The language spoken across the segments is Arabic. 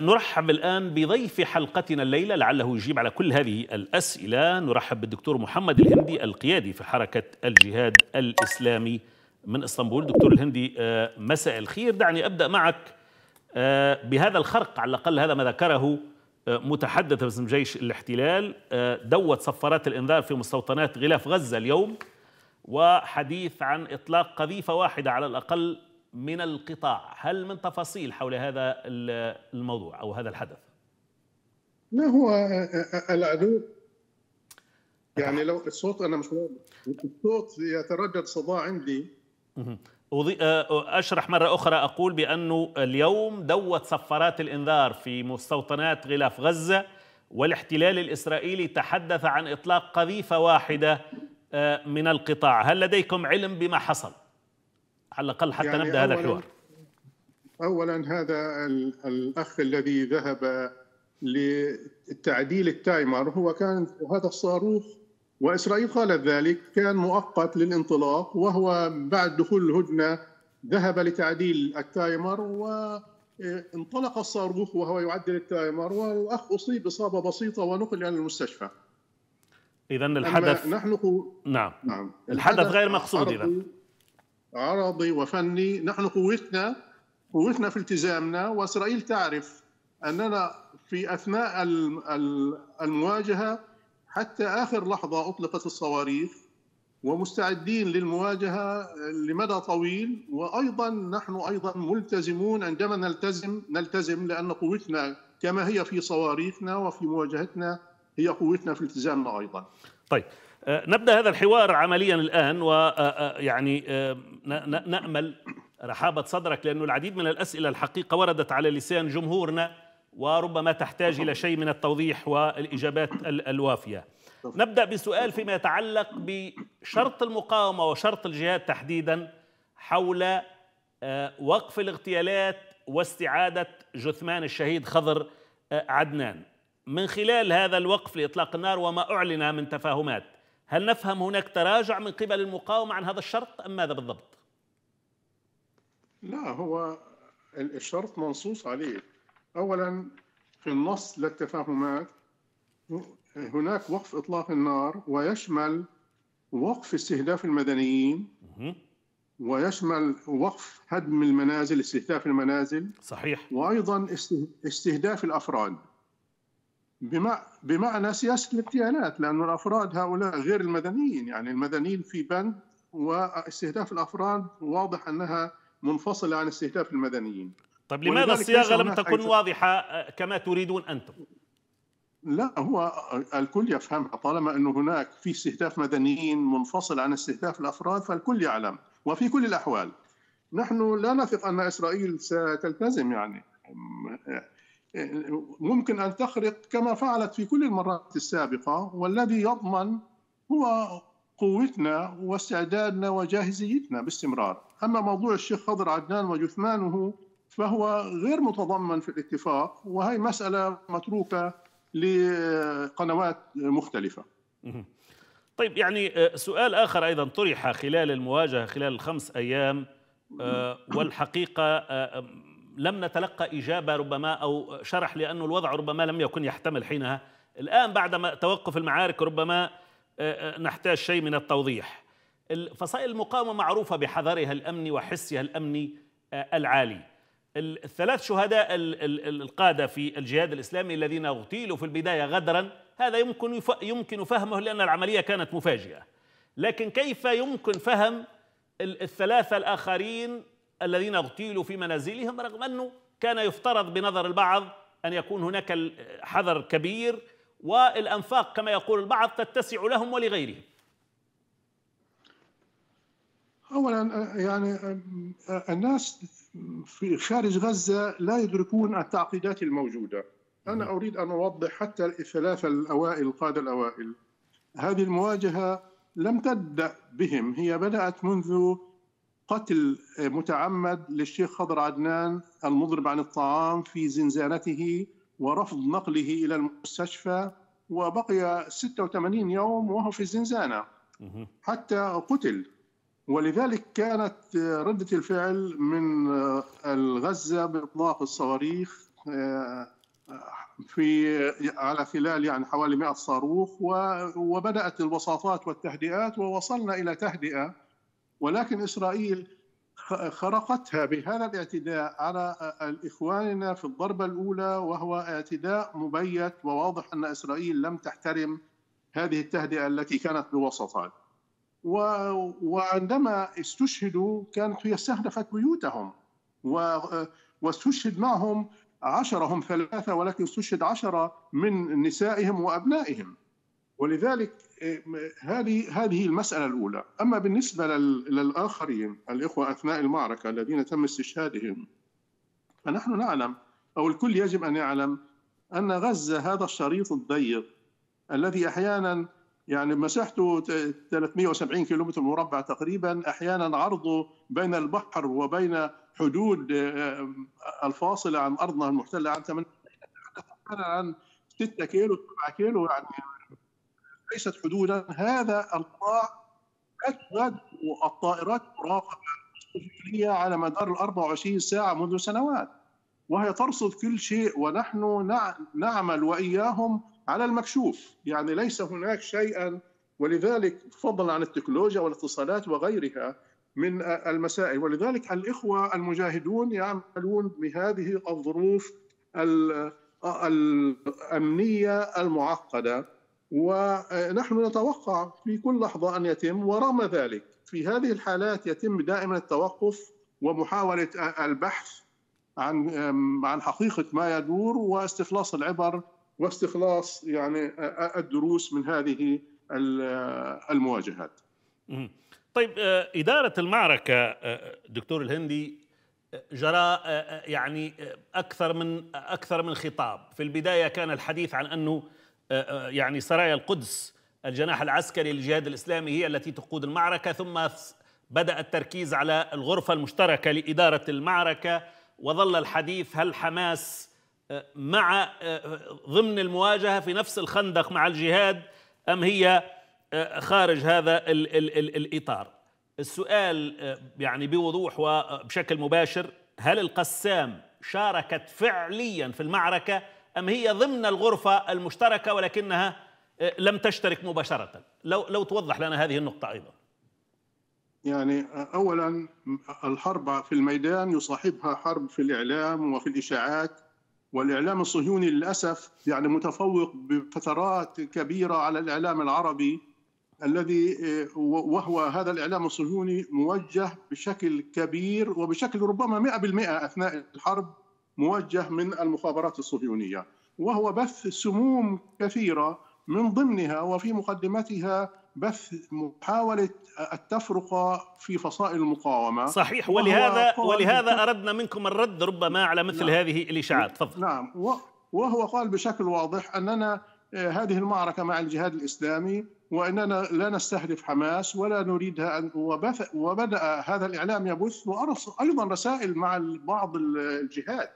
نرحب الآن بضيف حلقتنا الليلة لعله يجيب على كل هذه الأسئلة نرحب بالدكتور محمد الهندي القيادي في حركة الجهاد الإسلامي من إسطنبول دكتور الهندي آه، مساء الخير دعني أبدأ معك آه، بهذا الخرق على الأقل هذا ما ذكره آه، متحدث باسم جيش الاحتلال دوت صفارات الإنذار في مستوطنات غلاف غزة اليوم وحديث عن إطلاق قذيفة واحدة على الأقل من القطاع هل من تفاصيل حول هذا الموضوع أو هذا الحدث؟ ما هو العدو يعني لو الصوت أنا مش الصوت يتردد صداع عندي أشرح مرة أخرى أقول بأنه اليوم دوت صفارات الإنذار في مستوطنات غلاف غزة والاحتلال الإسرائيلي تحدث عن إطلاق قذيفة واحدة من القطاع هل لديكم علم بما حصل؟ على الاقل حتى يعني نبدا هذا الحوار اولا هذا الاخ الذي ذهب لتعديل التايمر هو كان هذا الصاروخ واسرائيل قالت ذلك كان مؤقت للانطلاق وهو بعد دخول الهدنه ذهب لتعديل التايمر وانطلق الصاروخ وهو يعدل التايمر والاخ اصيب اصابه بسيطه ونقل الى المستشفى اذا الحدث نحن نعم نعم الحدث, الحدث غير مقصود اذا عرضي وفني نحن قوتنا قوتنا في التزامنا وإسرائيل تعرف أننا في أثناء المواجهة حتى آخر لحظة أطلقت الصواريخ ومستعدين للمواجهة لمدى طويل وأيضا نحن أيضا ملتزمون عندما نلتزم نلتزم لأن قوتنا كما هي في صواريخنا وفي مواجهتنا هي قوتنا في التزامنا أيضا طيب آه، نبدا هذا الحوار عمليا الان ويعني آه، آه، نأمل رحابة صدرك لأن العديد من الأسئلة الحقيقة وردت على لسان جمهورنا وربما تحتاج إلى شيء من التوضيح والإجابات الوافية نبدأ بسؤال فيما يتعلق بشرط المقاومة وشرط الجهاد تحديدا حول آه، وقف الاغتيالات واستعادة جثمان الشهيد خضر آه، عدنان من خلال هذا الوقف لإطلاق النار وما أعلن من تفاهمات هل نفهم هناك تراجع من قبل المقاومة عن هذا الشرط أم ماذا بالضبط؟ لا هو الشرط منصوص عليه أولا في النص للتفاهمات هناك وقف إطلاق النار ويشمل وقف استهداف المدنيين ويشمل وقف هدم المنازل استهداف المنازل صحيح وأيضا استهداف الأفراد بمعنى سياسة الاغتيالات لأن الأفراد هؤلاء غير المدنيين يعني المدنيين في بند واستهداف الأفراد واضح أنها منفصلة عن استهداف المدنيين طيب لماذا الصياغة لم تكن واضحة آه، كما تريدون أنتم؟ لا هو الكل يفهمها طالما أنه هناك في استهداف مدنيين منفصل عن استهداف الأفراد فالكل يعلم وفي كل الأحوال نحن لا نثق أن إسرائيل ستلتزم يعني ممكن أن تخرق كما فعلت في كل المرات السابقة والذي يضمن هو قوتنا واستعدادنا وجاهزيتنا باستمرار أما موضوع الشيخ خضر عدنان وجثمانه فهو غير متضمن في الاتفاق وهي مسألة متروكة لقنوات مختلفة طيب يعني آه، سؤال آخر أيضا طرح خلال المواجهة خلال الخمس أيام آه، والحقيقة آه، لم نتلقى إجابة ربما أو شرح لأنه الوضع ربما لم يكن يحتمل حينها الآن بعد توقف المعارك ربما نحتاج شيء من التوضيح فصائل المقاومة معروفة بحذرها الأمني وحسها الأمني آه، العالي الثلاث شهداء القادة في الجهاد الإسلامي الذين اغتيلوا في البداية غدرا هذا يمكن يمكن فهمه لأن العملية كانت مفاجئة لكن كيف يمكن فهم الثلاثة الآخرين الذين اغتيلوا في منازلهم رغم أنه كان يفترض بنظر البعض أن يكون هناك حذر كبير والأنفاق كما يقول البعض تتسع لهم ولغيرهم اولا يعني الناس في خارج غزه لا يدركون التعقيدات الموجوده انا اريد ان اوضح حتى الثلاثه الاوائل القاده الاوائل هذه المواجهه لم تبدا بهم هي بدات منذ قتل متعمد للشيخ خضر عدنان المضرب عن الطعام في زنزانته ورفض نقله إلى المستشفى وبقي 86 يوم وهو في الزنزانة حتى قتل ولذلك كانت ردة الفعل من الغزة بإطلاق الصواريخ آه، في على خلال يعني حوالي 100 صاروخ وبدأت الوساطات والتهدئات ووصلنا إلى تهدئة ولكن إسرائيل خرقتها بهذا الاعتداء على إخواننا في الضربة الأولى وهو اعتداء مبيت وواضح أن إسرائيل لم تحترم هذه التهدئة التي كانت بوسطها وعندما استشهدوا كانت هي استهدفت بيوتهم واستشهد معهم عشرة هم ثلاثة ولكن استشهد عشرة من نسائهم وأبنائهم ولذلك هذه هذه المسألة الأولى أما بالنسبة للآخرين الإخوة أثناء المعركة الذين تم استشهادهم فنحن نعلم أو الكل يجب أن يعلم أن غزة هذا الشريط الضيق الذي أحيانا يعني مساحته 370 كيلومتر مربع تقريبا أحيانا عرضه بين البحر وبين حدود الفاصلة عن أرضنا المحتلة عن 8 عن 6 كيلو 7 كيلو يعني ليست حدودا هذا القاع أجرد الطائرات مراقبة على مدار ال 24 ساعة منذ سنوات وهي ترصد كل شيء ونحن نعمل وإياهم على المكشوف يعني ليس هناك شيئا ولذلك فضلا عن التكنولوجيا والاتصالات وغيرها من المسائل ولذلك الإخوة المجاهدون يعملون بهذه الظروف الأمنية المعقدة ونحن نتوقع في كل لحظة أن يتم ورغم ذلك في هذه الحالات يتم دائما التوقف ومحاولة البحث عن عن حقيقة ما يدور واستخلاص العبر واستخلاص يعني الدروس من هذه المواجهات. طيب آه، إدارة المعركة آه، دكتور الهندي آه، جرى يعني أكثر من أكثر من خطاب، في البداية كان الحديث عن أنه آه، آه، يعني سرايا القدس الجناح العسكري للجهاد الإسلامي هي التي تقود المعركة ثم بدأ التركيز على الغرفة المشتركة لإدارة المعركة وظل الحديث هل حماس آه، مع ضمن المواجهة في نفس الخندق مع الجهاد أم هي خارج هذا الـ الـ الـ الإطار السؤال يعني بوضوح وبشكل مباشر هل القسام شاركت فعليا في المعركة أم هي ضمن الغرفة المشتركة ولكنها آه، لم تشترك مباشرة لو, لو توضح لنا هذه النقطة أيضا يعني آه، أولا الحرب في الميدان يصاحبها حرب في الإعلام وفي الإشاعات والإعلام الصهيوني للأسف يعني متفوق بفترات كبيرة على الإعلام العربي الذي آه، وهو هذا الإعلام الصهيوني موجه بشكل كبير وبشكل ربما 100% أثناء الحرب موجه من المخابرات الصهيونيه وهو بث سموم كثيره من ضمنها وفي مقدمتها بث محاولة التفرقة في فصائل المقاومة صحيح ولهذا ولهذا أردنا منكم الرد ربما على مثل نعم هذه الإشاعات تفضل نعم وهو قال بشكل واضح أننا آه، هذه المعركة مع الجهاد الإسلامي وأننا لا نستهدف حماس ولا نريدها أن وبدأ هذا الإعلام يبث وأرسل أيضا رسائل مع بعض الجهات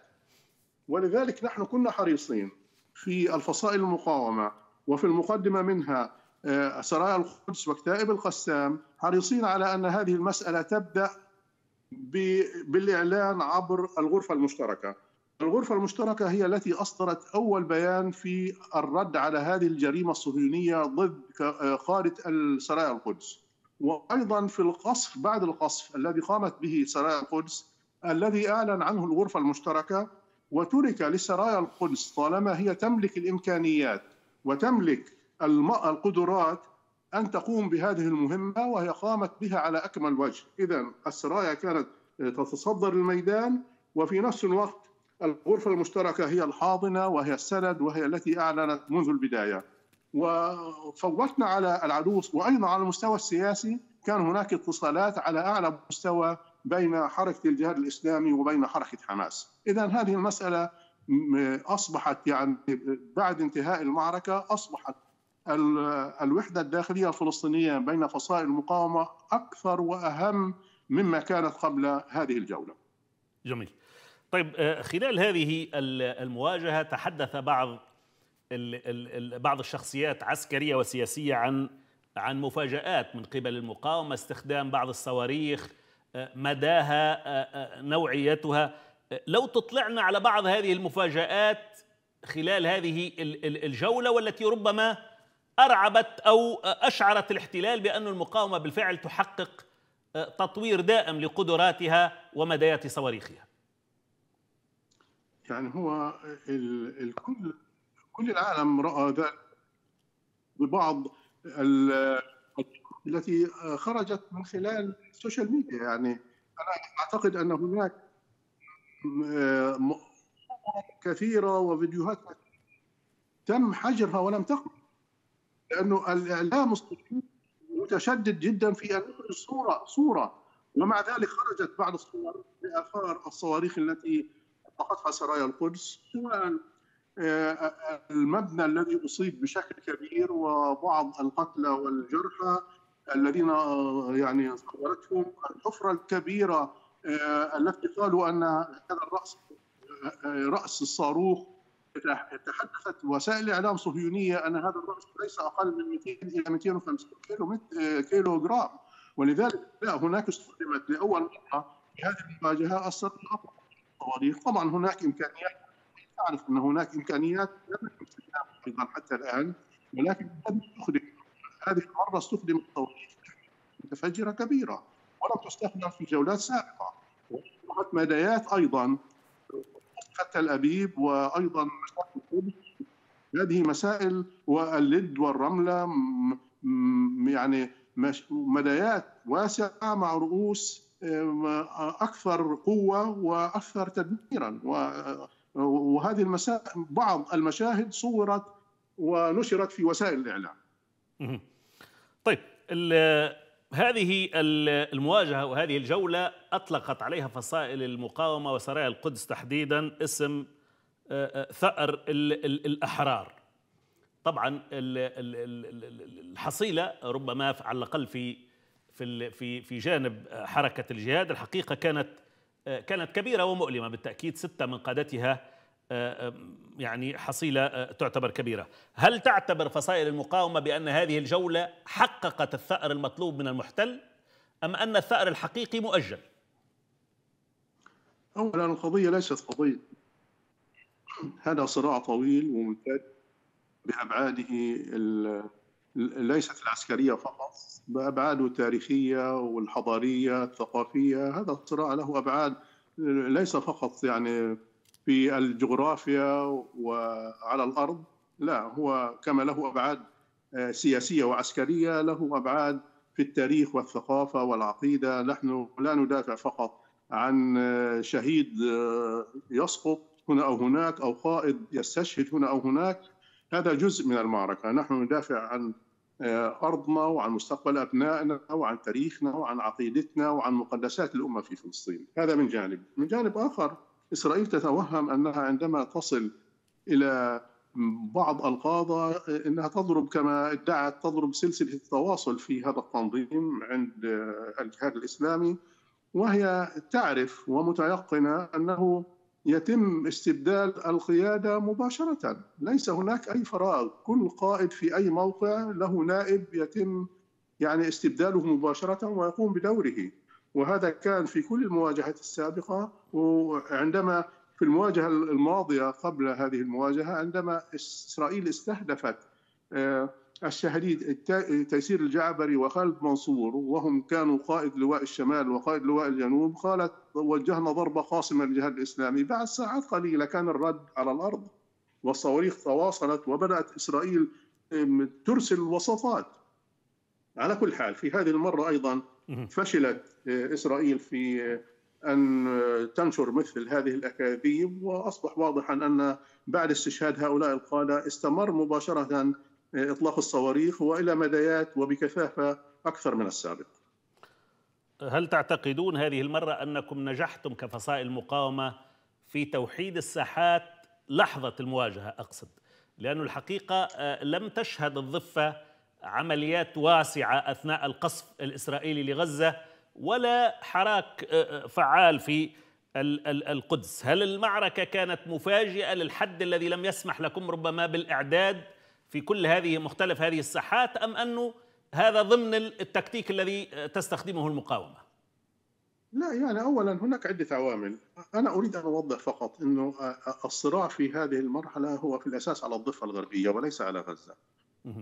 ولذلك نحن كنا حريصين في الفصائل المقاومة وفي المقدمة منها آه، سرايا القدس وكتائب القسام حريصين على أن هذه المسألة تبدأ بالإعلان عبر الغرفة المشتركة الغرفة المشتركة هي التي أصدرت أول بيان في الرد على هذه الجريمة الصهيونية ضد قادة سرايا القدس وأيضا في القصف بعد القصف الذي قامت به سرايا القدس الذي أعلن عنه الغرفة المشتركة وترك لسرايا القدس طالما هي تملك الامكانيات وتملك القدرات ان تقوم بهذه المهمه وهي قامت بها على اكمل وجه، اذا السرايا كانت تتصدر الميدان وفي نفس الوقت الغرفه المشتركه هي الحاضنه وهي السند وهي التي اعلنت منذ البدايه. وفوتنا على العدو وايضا على المستوى السياسي كان هناك اتصالات على اعلى مستوى بين حركه الجهاد الاسلامي وبين حركه حماس، اذا هذه المساله اصبحت يعني بعد انتهاء المعركه اصبحت الوحده الداخليه الفلسطينيه بين فصائل المقاومه اكثر واهم مما كانت قبل هذه الجوله. جميل. طيب آه، خلال هذه المواجهه تحدث بعض بعض الشخصيات عسكريه وسياسيه عن عن مفاجات من قبل المقاومه استخدام بعض الصواريخ مداها آه، آه، نوعيتها لو تطلعنا على بعض هذه المفاجآت خلال هذه الجولة والتي ربما أرعبت أو أشعرت الاحتلال بأن المقاومة بالفعل تحقق آه، تطوير دائم لقدراتها ومدايات صواريخها يعني هو الكل كل العالم رأى ذلك ببعض ال التي آه، خرجت من خلال السوشيال ميديا يعني انا اعتقد ان هناك آه، كثيره وفيديوهات تم حجرها ولم تقم لانه الاعلام متشدد جدا في ان يخرج صوره صوره ومع ذلك خرجت بعض الصور لاثار الصواريخ التي اطلقتها سرايا القدس سواء آه، المبنى الذي اصيب بشكل كبير وبعض القتلى والجرحى الذين آه، يعني صورتهم الحفره الكبيره آه، التي قالوا ان هذا الراس آه، راس الصاروخ تحدثت وسائل الاعلام الصهيونيه ان هذا الراس ليس اقل من 200 الى 250 كيلو كيلو جرام ولذلك لا هناك استخدمت لاول مره في هذه المواجهه الصاروخ طبعا هناك امكانيات تعرف ان هناك امكانيات لم تكن استخدامها ايضا حتى الان ولكن لم تخدم هذه المرة استخدمت توظيف متفجرة كبيرة ولم تستخدم في جولات سابقة ووضعت مدايات أيضا حتى الأبيب وأيضا هذه مسائل واللد والرملة يعني مدايات واسعة مع رؤوس آه، أكثر قوة وأكثر تدميرا وهذه المسائل بعض المشاهد صورت ونشرت في وسائل الإعلام طيب هذه المواجهة وهذه الجولة أطلقت عليها فصائل المقاومة وسرايا القدس تحديدا اسم آه، آه، ثأر الأحرار طبعا الحصيلة ربما على الأقل في في في في جانب آه، حركة الجهاد الحقيقة كانت كانت كبيرة ومؤلمة بالتأكيد ستة من قادتها آه، يعني حصيلة آه، تعتبر كبيرة هل تعتبر فصائل المقاومة بأن هذه الجولة حققت الثأر المطلوب من المحتل أم أن الثأر الحقيقي مؤجل أولا القضية ليست قضية هذا صراع طويل وممتد بأبعاده ليست العسكرية فقط بأبعاده التاريخية والحضارية الثقافية هذا الصراع له أبعاد ليس فقط يعني في الجغرافيا وعلى الارض لا هو كما له ابعاد آه، سياسيه وعسكريه له ابعاد في التاريخ والثقافه والعقيده نحن لا ندافع فقط عن آه، شهيد آه، يسقط هنا او هناك او قائد يستشهد هنا او هناك هذا جزء من المعركه نحن ندافع عن ارضنا وعن مستقبل ابنائنا وعن تاريخنا وعن عقيدتنا وعن مقدسات الامه في فلسطين هذا من جانب من جانب اخر إسرائيل تتوهم أنها عندما تصل إلى بعض القادة أنها تضرب كما ادعت تضرب سلسلة التواصل في هذا التنظيم عند الجهاد الإسلامي وهي تعرف ومتيقنة أنه يتم استبدال القيادة مباشرة ليس هناك أي فراغ كل قائد في أي موقع له نائب يتم يعني استبداله مباشرة ويقوم بدوره وهذا كان في كل المواجهات السابقة وعندما في المواجهة الماضية قبل هذه المواجهة عندما إسرائيل استهدفت آه، الشهيد تيسير الجعبري وخالد منصور وهم كانوا قائد لواء الشمال وقائد لواء الجنوب قالت وجهنا ضربة قاصمة للجهاد الإسلامي بعد ساعات قليلة كان الرد على الأرض والصواريخ تواصلت وبدأت إسرائيل ترسل الوساطات على كل حال في هذه المرة أيضا فشلت آه، إسرائيل في آه، أن آه، تنشر مثل هذه الأكاذيب وأصبح واضحا أن بعد استشهاد هؤلاء القادة استمر مباشرة إطلاق الصواريخ وإلى مدايات وبكثافة أكثر من السابق هل تعتقدون هذه المرة أنكم نجحتم كفصائل المقاومه في توحيد الساحات لحظة المواجهة أقصد لأن الحقيقة لم تشهد الضفة عمليات واسعة أثناء القصف الإسرائيلي لغزة ولا حراك آه، آه، فعال في القدس هل المعركة كانت مفاجئة للحد الذي لم يسمح لكم ربما بالإعداد في كل هذه مختلف هذه الساحات أم أنه هذا ضمن التكتيك الذي آه، تستخدمه المقاومة لا يعني أولا هناك عدة عوامل أنا أريد أن أوضح فقط أنه الصراع في هذه المرحلة هو في الأساس على الضفة الغربية وليس على غزة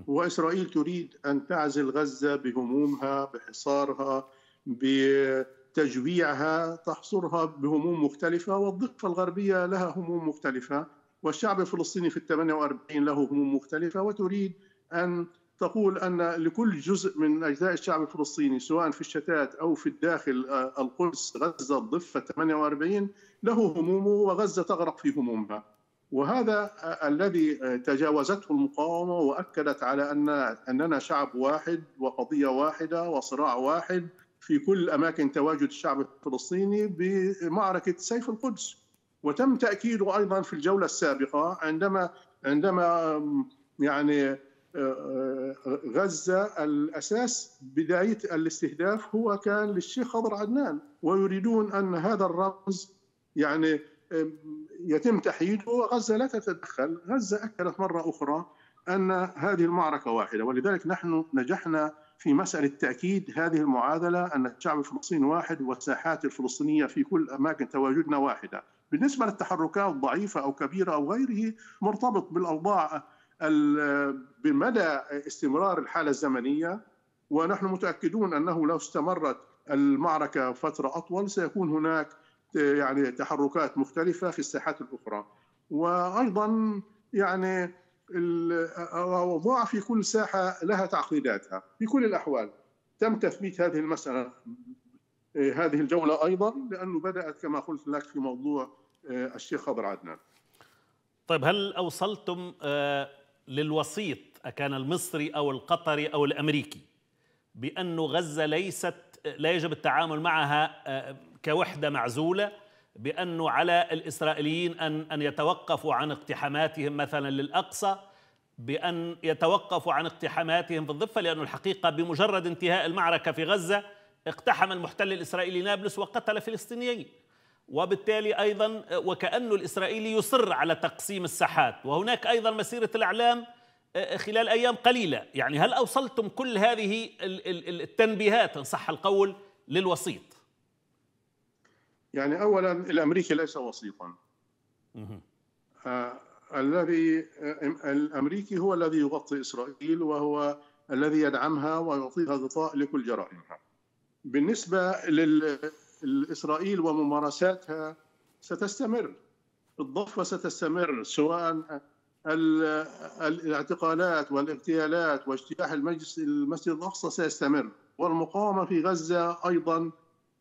واسرائيل تريد ان تعزل غزه بهمومها بحصارها بتجويعها تحصرها بهموم مختلفه والضفه الغربيه لها هموم مختلفه والشعب الفلسطيني في ال 48 له هموم مختلفه وتريد ان تقول ان لكل جزء من اجزاء الشعب الفلسطيني سواء في الشتات او في الداخل آه، القدس غزه الضفه 48 له همومه وغزه تغرق في همومها. وهذا الذي تجاوزته المقاومه واكدت على ان اننا شعب واحد وقضيه واحده وصراع واحد في كل اماكن تواجد الشعب الفلسطيني بمعركه سيف القدس وتم تاكيده ايضا في الجوله السابقه عندما عندما يعني غزه الاساس بدايه الاستهداف هو كان للشيخ خضر عدنان ويريدون ان هذا الرمز يعني يتم تحييده وغزة لا تتدخل غزة أكدت مرة أخرى أن هذه المعركة واحدة ولذلك نحن نجحنا في مسألة تأكيد هذه المعادلة أن الشعب الفلسطيني واحد والساحات الفلسطينية في كل أماكن تواجدنا واحدة بالنسبة للتحركات ضعيفة أو كبيرة أو غيره مرتبط بالأوضاع بمدى استمرار الحالة الزمنية ونحن متأكدون أنه لو استمرت المعركة فترة أطول سيكون هناك يعني تحركات مختلفه في الساحات الاخرى وايضا يعني الاوضاع في كل ساحه لها تعقيداتها في كل الاحوال تم تثبيت هذه المساله هذه الجوله ايضا لانه بدات كما قلت لك في موضوع الشيخ خضر عدنان طيب هل اوصلتم آه، للوسيط اكان المصري او القطري او الامريكي بانه غزه ليست لا يجب التعامل معها آه، كوحدة معزولة بأنه على الإسرائيليين أن أن يتوقفوا عن اقتحاماتهم مثلا للأقصى بأن يتوقفوا عن اقتحاماتهم في الضفة لأن الحقيقة بمجرد انتهاء المعركة في غزة اقتحم المحتل الإسرائيلي نابلس وقتل فلسطينيين وبالتالي أيضا وكأن الإسرائيلي يصر على تقسيم الساحات وهناك أيضا مسيرة الإعلام آه، آه، خلال أيام قليلة يعني هل أوصلتم كل هذه التنبيهات إن صح القول للوسيط يعني اولا الامريكي ليس وسيطا آه، الذي آه، الامريكي هو الذي يغطي اسرائيل وهو الذي يدعمها ويعطيها غطاء لكل جرائمها. بالنسبه لاسرائيل وممارساتها ستستمر الضفه ستستمر سواء الاعتقالات والاغتيالات واجتياح المجلس المسجد الاقصى سيستمر والمقاومه في غزه ايضا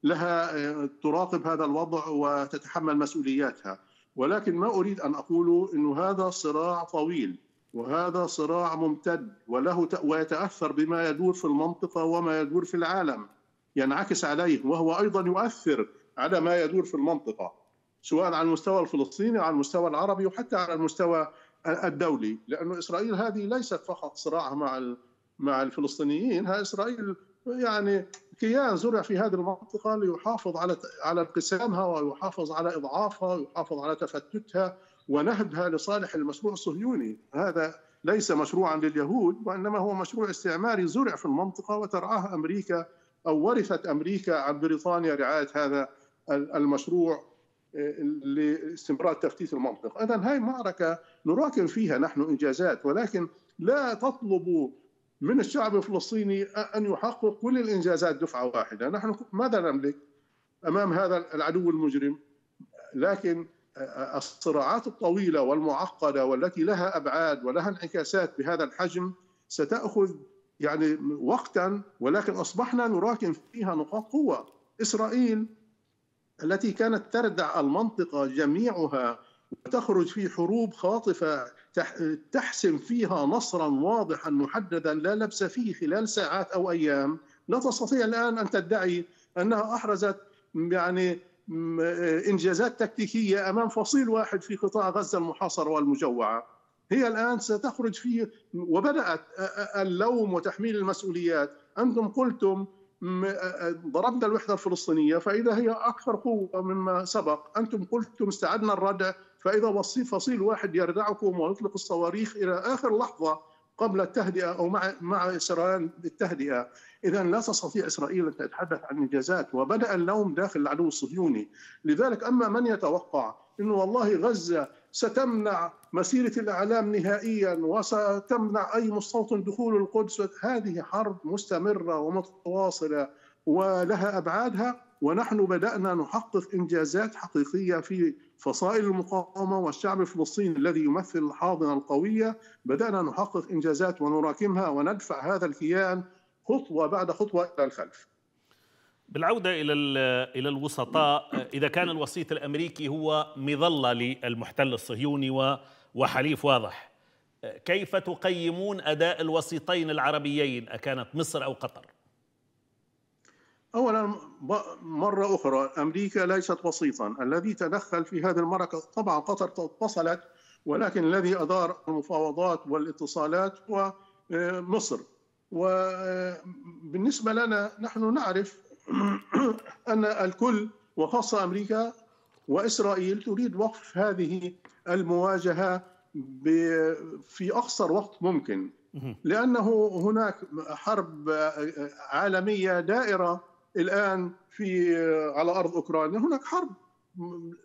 لها آه، تراقب هذا الوضع وتتحمل مسؤولياتها ولكن ما أريد أن أقوله أن هذا صراع طويل وهذا صراع ممتد وله ويتأثر بما يدور في المنطقة وما يدور في العالم ينعكس عليه وهو أيضا يؤثر على ما يدور في المنطقة سواء على المستوى الفلسطيني على المستوى العربي وحتى على المستوى الدولي لأن إسرائيل هذه ليست فقط صراع مع مع الفلسطينيين ها إسرائيل يعني كيان زرع في هذه المنطقة ليحافظ على على انقسامها ويحافظ على إضعافها ويحافظ على تفتتها ونهبها لصالح المشروع الصهيوني هذا ليس مشروعا لليهود وإنما هو مشروع استعماري زرع في المنطقة وترعاه أمريكا أو ورثت أمريكا عن بريطانيا رعاية هذا المشروع آه، لاستمرار تفتيت المنطقة إذا هذه معركة نراكم فيها نحن إنجازات ولكن لا تطلب من الشعب الفلسطيني أن يحقق كل الإنجازات دفعة واحدة نحن ماذا نملك أمام هذا العدو المجرم لكن الصراعات الطويلة والمعقدة والتي لها أبعاد ولها انعكاسات بهذا الحجم ستأخذ يعني وقتا ولكن أصبحنا نراكم فيها نقاط قوة إسرائيل التي كانت تردع المنطقة جميعها وتخرج في حروب خاطفة تحسم فيها نصرا واضحا محددا لا لبس فيه خلال ساعات أو أيام لا تستطيع الآن أن تدعي أنها أحرزت يعني إنجازات تكتيكية أمام فصيل واحد في قطاع غزة المحاصرة والمجوعة هي الآن ستخرج في وبدأت اللوم وتحميل المسؤوليات أنتم قلتم ضربنا الوحده الفلسطينيه فاذا هي اكثر قوه مما سبق انتم قلتم استعدنا الردع فإذا فصيل واحد يردعكم ويطلق الصواريخ إلى آخر لحظة قبل التهدئة أو مع مع سريان التهدئة إذا لا تستطيع إسرائيل أن تتحدث عن إنجازات وبدأ اللوم داخل العدو الصهيوني لذلك أما من يتوقع أنه والله غزة ستمنع مسيرة الإعلام نهائيا وستمنع أي مستوطن دخول القدس هذه حرب مستمرة ومتواصلة ولها أبعادها ونحن بدأنا نحقق إنجازات حقيقية في فصائل المقاومة والشعب الفلسطيني الذي يمثل الحاضنة القوية بدأنا نحقق إنجازات ونراكمها وندفع هذا الكيان خطوة بعد خطوة إلى الخلف بالعودة إلى إلى الوسطاء إذا كان الوسيط الأمريكي هو مظلة للمحتل الصهيوني وحليف واضح كيف تقيمون أداء الوسيطين العربيين أكانت مصر أو قطر؟ اولا مره اخرى امريكا ليست بسيطا الذي تدخل في هذه المعركه طبعا قطر اتصلت ولكن الذي ادار المفاوضات والاتصالات هو آه، مصر. وبالنسبه آه، لنا نحن نعرف ان الكل وخاصه امريكا واسرائيل تريد وقف هذه المواجهه في اقصر وقت ممكن لانه هناك حرب آه، عالميه دائره الان في على ارض اوكرانيا هناك حرب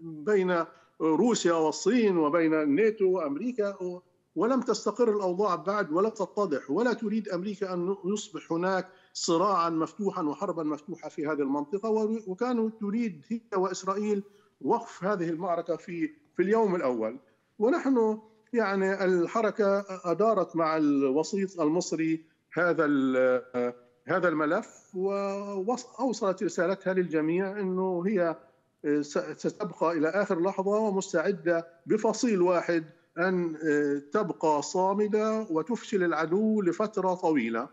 بين روسيا والصين وبين الناتو وامريكا ولم تستقر الاوضاع بعد ولم تتضح ولا تريد امريكا ان يصبح هناك صراعا مفتوحا وحربا مفتوحه في هذه المنطقه وكانوا تريد هي واسرائيل وقف هذه المعركه في في اليوم الاول ونحن يعني الحركه ادارت مع الوسيط المصري هذا هذا الملف واوصلت رسالتها للجميع انه هي آه، ستبقى الى اخر لحظه ومستعده بفصيل واحد ان آه، تبقى صامده وتفشل العدو لفتره طويله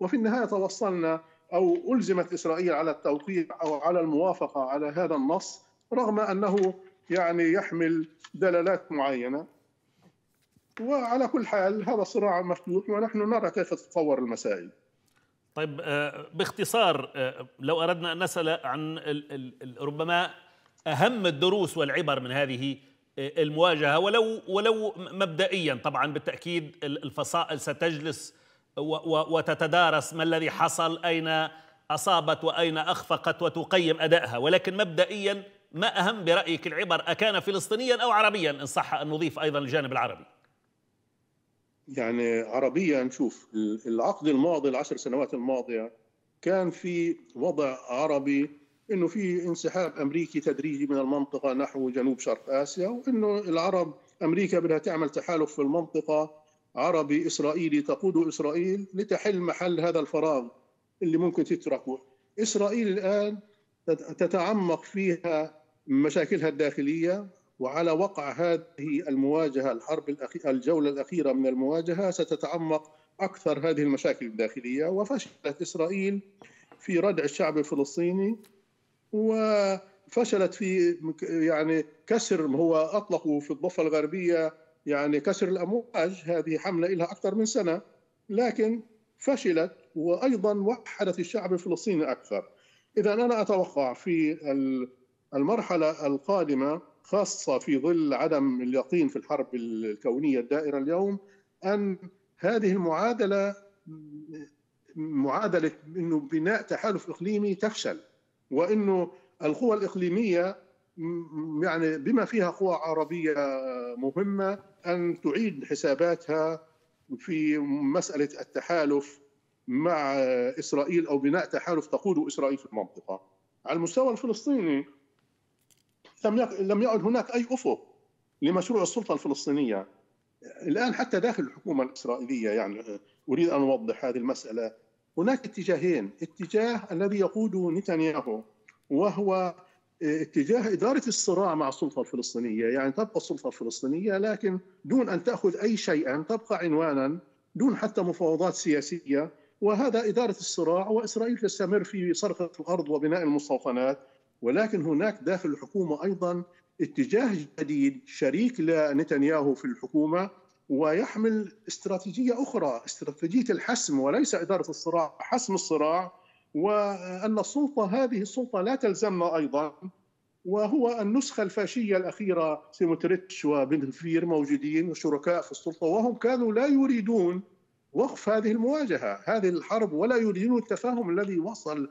وفي النهايه توصلنا او الزمت اسرائيل على التوقيع او على الموافقه على هذا النص رغم انه يعني يحمل دلالات معينه وعلى كل حال هذا صراع مفتوح ونحن نرى كيف تتطور المسائل طيب آه، باختصار آه، لو أردنا أن نسأل عن ربما أهم الدروس والعبر من هذه آه، المواجهة ولو ولو مبدئيا طبعا بالتأكيد الفصائل ستجلس وتتدارس ما الذي حصل أين أصابت وأين أخفقت وتقيم أدائها ولكن مبدئيا ما أهم برأيك العبر أكان فلسطينيا أو عربيا إن صح أن نضيف أيضا الجانب العربي يعني عربيا نشوف العقد الماضي العشر سنوات الماضيه كان في وضع عربي انه في انسحاب امريكي تدريجي من المنطقه نحو جنوب شرق اسيا وانه العرب امريكا بدها تعمل تحالف في المنطقه عربي اسرائيلي تقوده اسرائيل لتحل محل هذا الفراغ اللي ممكن تتركه. اسرائيل الان تتعمق فيها مشاكلها الداخليه وعلى وقع هذه المواجهة الحرب الأخيرة الجولة الأخيرة من المواجهة ستتعمق أكثر هذه المشاكل الداخلية وفشلت إسرائيل في ردع الشعب الفلسطيني وفشلت في يعني كسر هو أطلقوا في الضفة الغربية يعني كسر الأمواج هذه حملة لها أكثر من سنة لكن فشلت وأيضا وحدت الشعب الفلسطيني أكثر إذا أنا أتوقع في المرحلة القادمة خاصة في ظل عدم اليقين في الحرب الكونية الدائرة اليوم أن هذه المعادلة معادلة أنه بناء تحالف إقليمي تفشل وأنه القوى الإقليمية يعني بما فيها قوى عربية مهمة أن تعيد حساباتها في مسألة التحالف مع إسرائيل أو بناء تحالف تقوده إسرائيل في المنطقة على المستوى الفلسطيني لم لم يعد هناك اي افق لمشروع السلطه الفلسطينيه الان حتى داخل الحكومه الاسرائيليه يعني اريد ان اوضح هذه المساله هناك اتجاهين اتجاه الذي يقوده نتنياهو وهو آه، اتجاه إدارة الصراع مع السلطة الفلسطينية يعني تبقى السلطة الفلسطينية لكن دون أن تأخذ أي شيئا تبقى عنوانا دون حتى مفاوضات سياسية وهذا إدارة الصراع وإسرائيل تستمر في سرقة الأرض وبناء المستوطنات ولكن هناك داخل الحكومه ايضا اتجاه جديد شريك لنتنياهو في الحكومه ويحمل استراتيجيه اخرى استراتيجيه الحسم وليس اداره الصراع حسم الصراع وان السلطه هذه السلطه لا تلزمنا ايضا وهو النسخة الفاشية الأخيرة سيموتريتش وبنفير موجودين وشركاء في السلطة وهم كانوا لا يريدون وقف هذه المواجهة هذه الحرب ولا يريدون التفاهم الذي وصل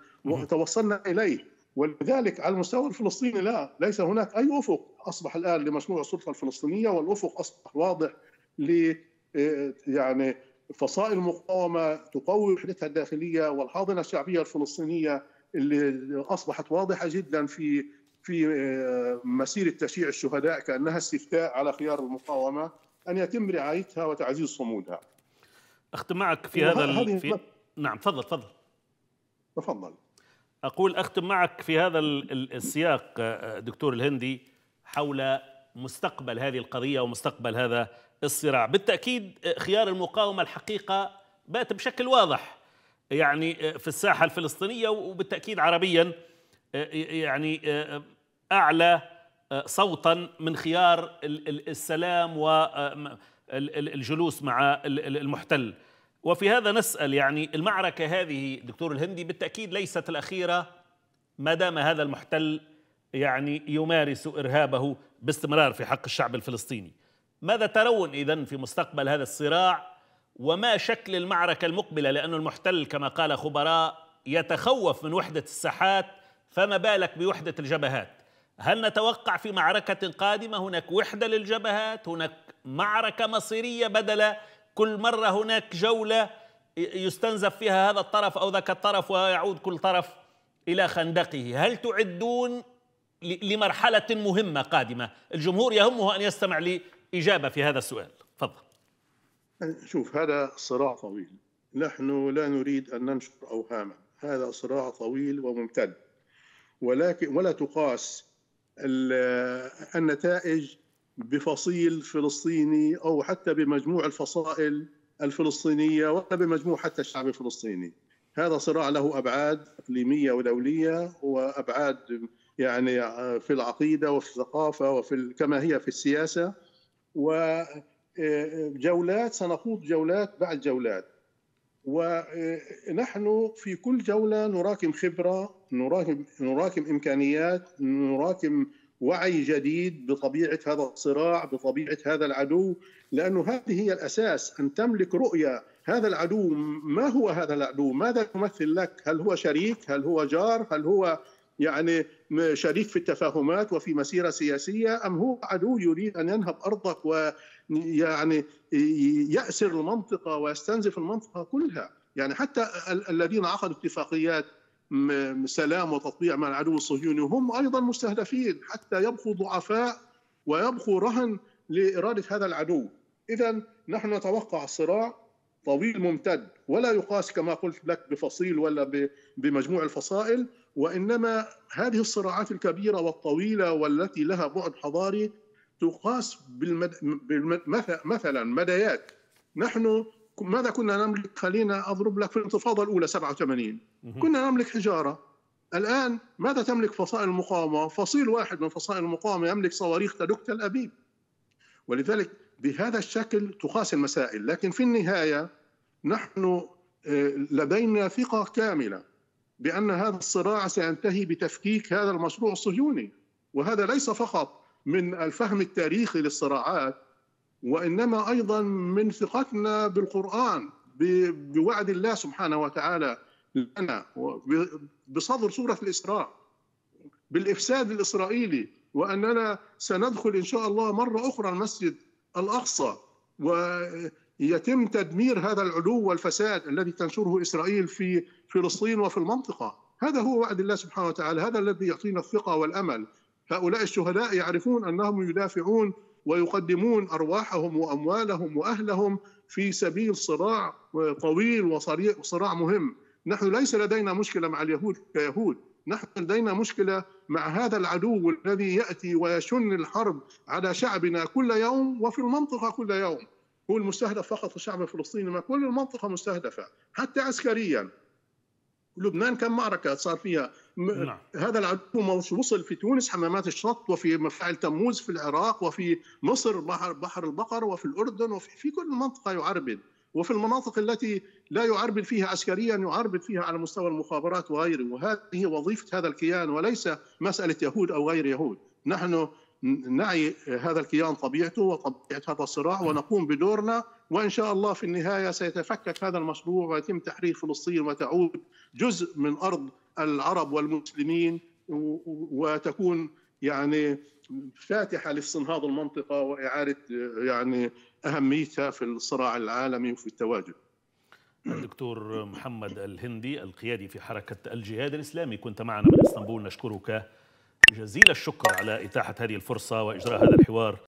توصلنا إليه ولذلك على المستوى الفلسطيني لا ليس هناك أي أفق أصبح الآن لمشروع السلطة الفلسطينية والأفق أصبح واضح ل آه، يعني فصائل المقاومة تقوي وحدتها الداخلية والحاضنة الشعبية الفلسطينية اللي أصبحت واضحة جدا في في آه، مسيرة تشييع الشهداء كأنها استفتاء على خيار المقاومة أن يتم رعايتها وتعزيز صمودها أختم معك في هذا ال... في... نعم تفضل تفضل تفضل أقول أختم معك في هذا السياق آه، دكتور الهندي حول مستقبل هذه القضية ومستقبل هذا الصراع بالتأكيد آه، خيار المقاومة الحقيقة بات بشكل واضح يعني آه، في الساحة الفلسطينية وبالتأكيد عربيا يعني أعلى صوتا من خيار السلام والجلوس مع المحتل وفي هذا نسأل يعني المعركة هذه دكتور الهندي بالتأكيد ليست الأخيرة ما دام هذا المحتل يعني يمارس إرهابه باستمرار في حق الشعب الفلسطيني ماذا ترون إذن في مستقبل هذا الصراع وما شكل المعركة المقبلة لأن المحتل كما قال خبراء يتخوف من وحدة الساحات فما بالك بوحدة الجبهات هل نتوقع في معركة قادمة هناك وحدة للجبهات هناك معركة مصيرية بدل كل مرة هناك جولة يستنزف فيها هذا الطرف أو ذاك الطرف ويعود كل طرف إلى خندقه هل تعدون لمرحلة مهمة قادمة الجمهور يهمه أن يستمع لإجابة في هذا السؤال تفضل شوف هذا صراع طويل نحن لا نريد أن ننشر أوهاما هذا صراع طويل وممتد ولكن ولا تقاس النتائج بفصيل فلسطيني او حتى بمجموع الفصائل الفلسطينيه ولا بمجموع حتى الشعب الفلسطيني. هذا صراع له ابعاد اقليميه ودوليه وابعاد يعني في العقيده وفي الثقافه وفي كما هي في السياسه وجولات سنخوض جولات بعد جولات ونحن في كل جوله نراكم خبره نراكم نراكم امكانيات نراكم وعي جديد بطبيعه هذا الصراع بطبيعه هذا العدو لانه هذه هي الاساس ان تملك رؤيه هذا العدو ما هو هذا العدو ماذا يمثل لك هل هو شريك هل هو جار هل هو يعني شريك في التفاهمات وفي مسيره سياسيه ام هو عدو يريد ان ينهب ارضك ويعني ياسر المنطقه ويستنزف المنطقه كلها يعني حتى الذين عقدوا اتفاقيات سلام وتطبيع مع العدو الصهيوني هم ايضا مستهدفين حتى يبقوا ضعفاء ويبقوا رهن لاراده هذا العدو. اذا نحن نتوقع صراع طويل ممتد ولا يقاس كما قلت لك بفصيل ولا بمجموع الفصائل وانما هذه الصراعات الكبيره والطويله والتي لها بعد حضاري تقاس بالمد... بالمد... مثلا مديات نحن ماذا كنا نملك خلينا أضرب لك في الانتفاضة الأولى 87 كنا نملك حجارة الآن ماذا تملك فصائل المقاومة فصيل واحد من فصائل المقاومة يملك صواريخ تدك تل أبيب ولذلك بهذا الشكل تقاس المسائل لكن في النهاية نحن آه، لدينا ثقة كاملة بأن هذا الصراع سينتهي بتفكيك هذا المشروع الصهيوني وهذا ليس فقط من الفهم التاريخي للصراعات وانما ايضا من ثقتنا بالقران بوعد الله سبحانه وتعالى لنا بصدر سوره الاسراء بالافساد الاسرائيلي واننا سندخل ان شاء الله مره اخرى المسجد الاقصى ويتم تدمير هذا العلو والفساد الذي تنشره اسرائيل في فلسطين وفي المنطقه هذا هو وعد الله سبحانه وتعالى هذا الذي يعطينا الثقه والامل هؤلاء الشهداء يعرفون انهم يدافعون ويقدمون ارواحهم واموالهم واهلهم في سبيل صراع طويل وصراع مهم نحن ليس لدينا مشكله مع اليهود كيهود نحن لدينا مشكله مع هذا العدو الذي ياتي ويشن الحرب على شعبنا كل يوم وفي المنطقه كل يوم هو المستهدف فقط الشعب الفلسطيني ما كل المنطقه مستهدفه حتى عسكريا لبنان كم معركه صار فيها نعم. هذا العدو وصل في تونس حمامات الشط وفي مفاعل تموز في العراق وفي مصر بحر بحر البقر وفي الاردن وفي في كل منطقه يعربد وفي المناطق التي لا يعربد فيها عسكريا يعربد فيها على مستوى المخابرات وغيره وهذه وظيفه هذا الكيان وليس مساله يهود او غير يهود نحن نعي هذا الكيان طبيعته وطبيعه هذا الصراع ونقوم بدورنا وان شاء الله في النهايه سيتفكك هذا المشروع ويتم تحرير فلسطين وتعود جزء من ارض العرب والمسلمين وتكون يعني فاتحه لاستنهاض المنطقه واعاده يعني اهميتها في الصراع العالمي وفي التواجد. الدكتور محمد الهندي القيادي في حركه الجهاد الاسلامي كنت معنا من اسطنبول نشكرك جزيل الشكر على اتاحه هذه الفرصه واجراء هذا الحوار